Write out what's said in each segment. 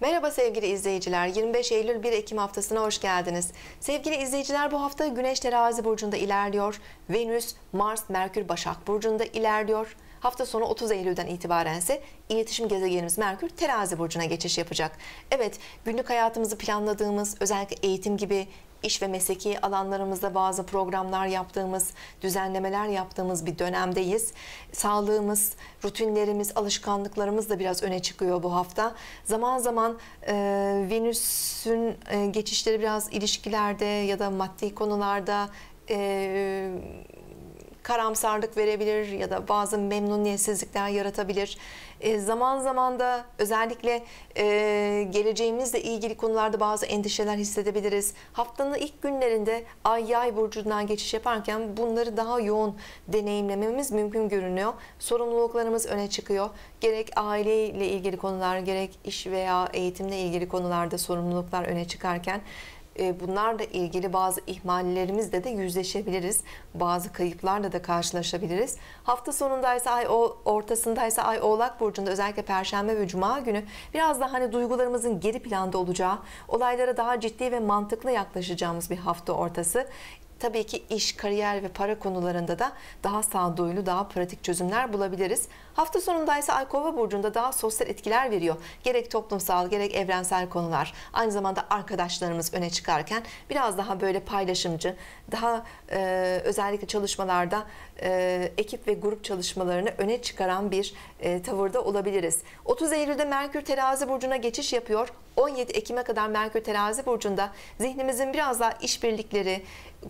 Merhaba sevgili izleyiciler. 25 Eylül 1 Ekim haftasına hoş geldiniz. Sevgili izleyiciler bu hafta Güneş Terazi burcunda ilerliyor. Venüs, Mars, Merkür Başak burcunda ilerliyor. Hafta sonu 30 Eylül'den itibaren ise iletişim gezegenimiz Merkür terazi burcuna geçiş yapacak. Evet günlük hayatımızı planladığımız özellikle eğitim gibi iş ve mesleki alanlarımızda bazı programlar yaptığımız, düzenlemeler yaptığımız bir dönemdeyiz. Sağlığımız, rutinlerimiz, alışkanlıklarımız da biraz öne çıkıyor bu hafta. Zaman zaman e, Venüs'ün e, geçişleri biraz ilişkilerde ya da maddi konularda e, karamsarlık verebilir ya da bazı memnuniyetsizlikler yaratabilir. E, zaman zaman da özellikle e, geleceğimizle ilgili konularda bazı endişeler hissedebiliriz. Haftanın ilk günlerinde ay yay burcundan geçiş yaparken bunları daha yoğun deneyimlememiz mümkün görünüyor. Sorumluluklarımız öne çıkıyor. Gerek aileyle ilgili konular, gerek iş veya eğitimle ilgili konularda sorumluluklar öne çıkarken e, bunlarla ilgili bazı ihmallerimizle de yüzleşebiliriz. Bazı kayıplarla da karşılaşabiliriz. Hafta sonundaysa ay ortasındaysa ay Oğlak burcunda özellikle perşembe ve cuma günü biraz daha hani duygularımızın geri planda olacağı, olaylara daha ciddi ve mantıklı yaklaşacağımız bir hafta ortası tabii ki iş, kariyer ve para konularında da daha sağduyulu, daha pratik çözümler bulabiliriz. Hafta sonunda ise Ay Kova burcunda daha sosyal etkiler veriyor. Gerek toplumsal, gerek evrensel konular, aynı zamanda arkadaşlarımız öne çıkarken biraz daha böyle paylaşımcı, daha e, özellikle çalışmalarda e, ekip ve grup çalışmalarını öne çıkaran bir e, tavırda olabiliriz. 30 Eylül'de Merkür Terazi burcuna geçiş yapıyor. 17 Ekim'e kadar Merkür Terazi burcunda zihnimizin biraz daha işbirlikleri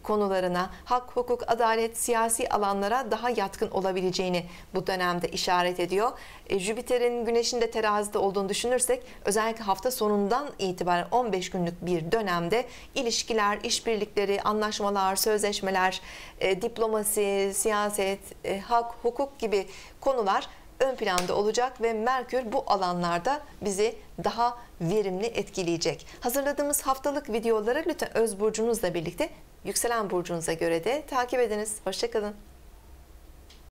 konu konularına, hak, hukuk, adalet, siyasi alanlara daha yatkın olabileceğini bu dönemde işaret ediyor. E, Jüpiter'in güneşin de terazide olduğunu düşünürsek özellikle hafta sonundan itibaren 15 günlük bir dönemde ilişkiler, işbirlikleri, anlaşmalar, sözleşmeler, e, diplomasi, siyaset, e, hak, hukuk gibi konular ön planda olacak ve Merkür bu alanlarda bizi daha verimli etkileyecek. Hazırladığımız haftalık videoları lütfen öz burcunuzla birlikte yükselen burcunuza göre de takip ediniz. Hoşçakalın.